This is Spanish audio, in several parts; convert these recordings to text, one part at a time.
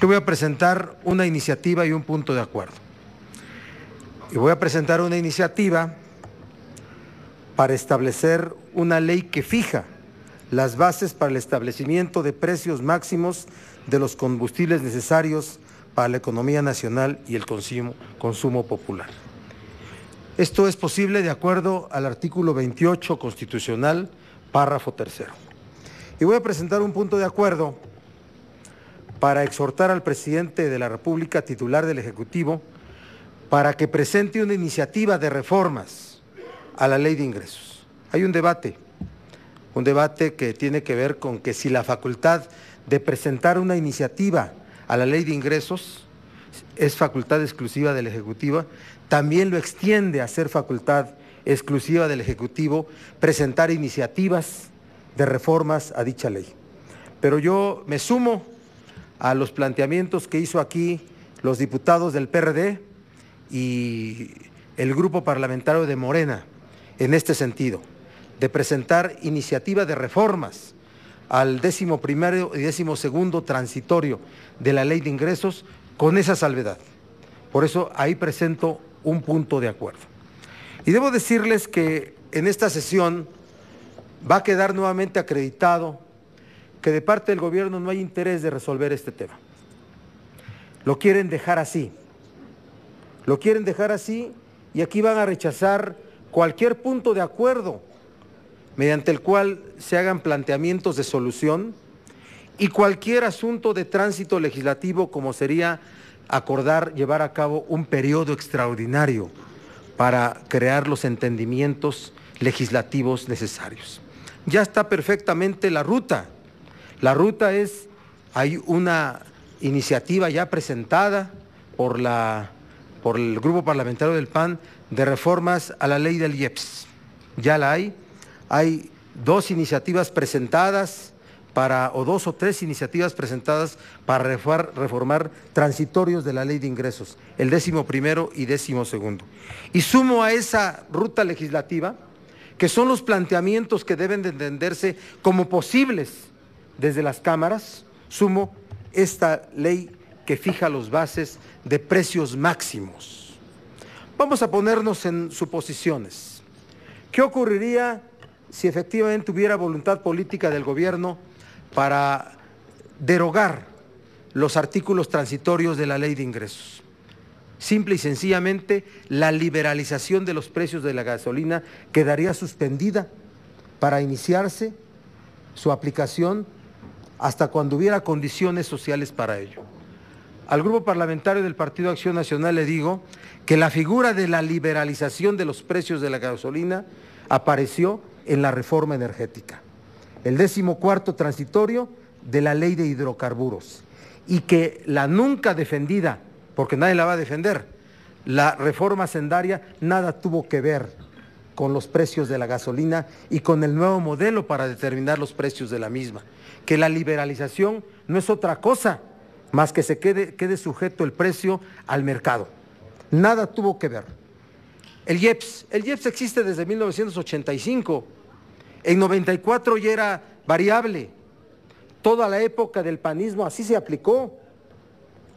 Yo voy a presentar una iniciativa y un punto de acuerdo. Y voy a presentar una iniciativa para establecer una ley que fija las bases para el establecimiento de precios máximos de los combustibles necesarios para la economía nacional y el consumo, popular. Esto es posible de acuerdo al artículo 28 constitucional, párrafo tercero. Y voy a presentar un punto de acuerdo para exhortar al presidente de la República, titular del Ejecutivo, para que presente una iniciativa de reformas a la ley de ingresos. Hay un debate, un debate que tiene que ver con que si la facultad de presentar una iniciativa a la ley de ingresos es facultad exclusiva del Ejecutivo, también lo extiende a ser facultad exclusiva del Ejecutivo presentar iniciativas de reformas a dicha ley. Pero yo me sumo a los planteamientos que hizo aquí los diputados del PRD y el grupo parlamentario de Morena en este sentido, de presentar iniciativa de reformas al décimo primero y décimo segundo transitorio de la ley de ingresos con esa salvedad. Por eso ahí presento un punto de acuerdo. Y debo decirles que en esta sesión va a quedar nuevamente acreditado que de parte del gobierno no hay interés de resolver este tema. Lo quieren dejar así. Lo quieren dejar así y aquí van a rechazar cualquier punto de acuerdo mediante el cual se hagan planteamientos de solución y cualquier asunto de tránsito legislativo como sería acordar llevar a cabo un periodo extraordinario para crear los entendimientos legislativos necesarios. Ya está perfectamente la ruta la ruta es, hay una iniciativa ya presentada por, la, por el Grupo Parlamentario del PAN de reformas a la ley del IEPS. Ya la hay. Hay dos iniciativas presentadas para, o dos o tres iniciativas presentadas para reformar, reformar transitorios de la ley de ingresos, el décimo primero y décimo segundo. Y sumo a esa ruta legislativa, que son los planteamientos que deben de entenderse como posibles desde las cámaras, sumo esta ley que fija los bases de precios máximos. Vamos a ponernos en suposiciones. ¿Qué ocurriría si efectivamente hubiera voluntad política del gobierno para derogar los artículos transitorios de la ley de ingresos? Simple y sencillamente, la liberalización de los precios de la gasolina quedaría suspendida para iniciarse su aplicación hasta cuando hubiera condiciones sociales para ello. Al grupo parlamentario del Partido Acción Nacional le digo que la figura de la liberalización de los precios de la gasolina apareció en la reforma energética, el décimo cuarto transitorio de la ley de hidrocarburos, y que la nunca defendida, porque nadie la va a defender, la reforma sendaria nada tuvo que ver con los precios de la gasolina y con el nuevo modelo para determinar los precios de la misma. Que la liberalización no es otra cosa más que se quede, sujeto el precio al mercado. Nada tuvo que ver. El IEPS, el IEPS existe desde 1985. En 94 ya era variable. Toda la época del panismo así se aplicó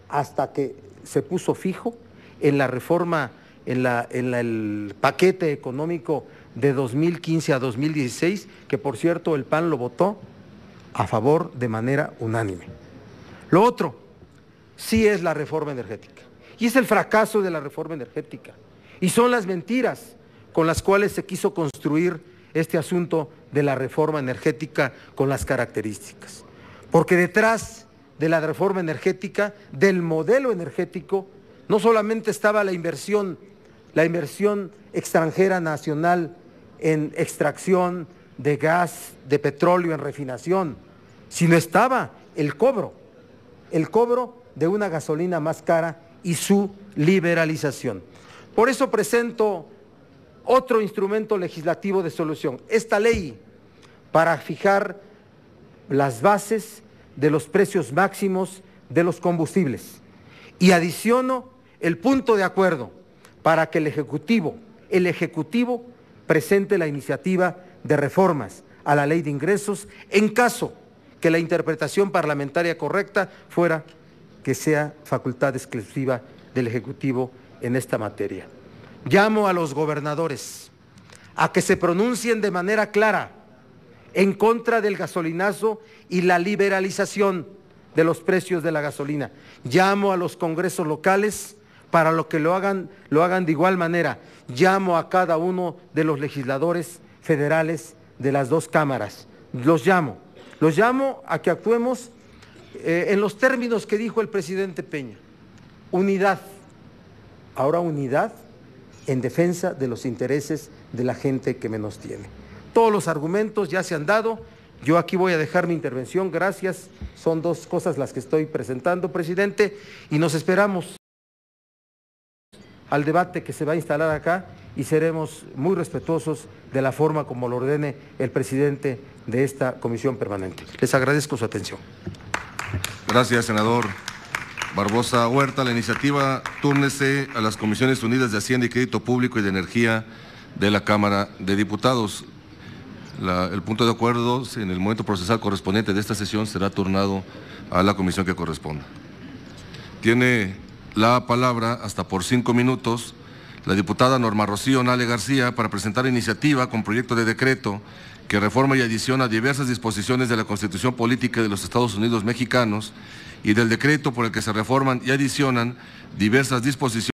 hasta que se puso fijo en la reforma en, el paquete económico de 2015 a 2016, que por cierto el PAN lo votó a favor de manera unánime. Lo otro, sí es la reforma energética, y es el fracaso de la reforma energética, y son las mentiras con las cuales se quiso construir este asunto de la reforma energética con las características. Porque detrás de la reforma energética, del modelo energético, no solamente estaba la inversión la inversión extranjera nacional en extracción de gas, de petróleo, en refinación, sino estaba el cobro, el cobro de una gasolina más cara y su liberalización. Por eso presento otro instrumento legislativo de solución, esta ley para fijar las bases de los precios máximos de los combustibles. Y adiciono el punto de acuerdo para que el Ejecutivo, el Ejecutivo presente la iniciativa de reformas a la ley de ingresos en caso que la interpretación parlamentaria correcta fuera que sea facultad exclusiva del Ejecutivo en esta materia. Llamo a los gobernadores a que se pronuncien de manera clara en contra del gasolinazo y la liberalización de los precios de la gasolina. Llamo a los congresos locales para lo que lo hagan, lo hagan de igual manera. Llamo a cada uno de los legisladores federales de las dos cámaras. Los llamo. Los llamo a que actuemos eh, en los términos que dijo el presidente Peña. Unidad. Ahora unidad en defensa de los intereses de la gente que menos tiene. Todos los argumentos ya se han dado. Yo aquí voy a dejar mi intervención. Gracias. Son dos cosas las que estoy presentando, presidente, y nos esperamos al debate que se va a instalar acá y seremos muy respetuosos de la forma como lo ordene el presidente de esta comisión permanente. Les agradezco su atención. Gracias, senador. Barbosa Huerta, la iniciativa túrnese a las Comisiones Unidas de Hacienda y Crédito Público y de Energía de la Cámara de Diputados. el punto de acuerdo en el momento procesal correspondiente de esta sesión será turnado a la comisión que corresponda. Tiene la palabra hasta por cinco minutos la diputada Norma Rocío Nale García para presentar iniciativa con proyecto de decreto que reforma y adiciona diversas disposiciones de la Constitución Política de los Estados Unidos Mexicanos y del decreto por el que se reforman y adicionan diversas disposiciones